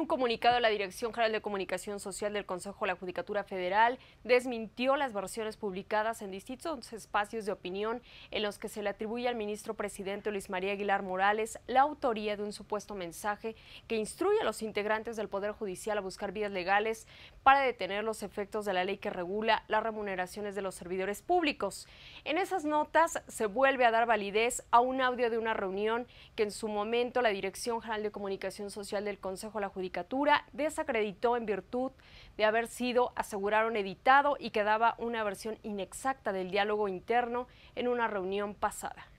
un comunicado, la Dirección General de Comunicación Social del Consejo de la Judicatura Federal desmintió las versiones publicadas en distintos espacios de opinión en los que se le atribuye al ministro presidente Luis María Aguilar Morales la autoría de un supuesto mensaje que instruye a los integrantes del Poder Judicial a buscar vías legales para detener los efectos de la ley que regula las remuneraciones de los servidores públicos. En esas notas se vuelve a dar validez a un audio de una reunión que en su momento la Dirección General de Comunicación Social del Consejo de la Judicatura desacreditó en virtud de haber sido, aseguraron, editado y que daba una versión inexacta del diálogo interno en una reunión pasada.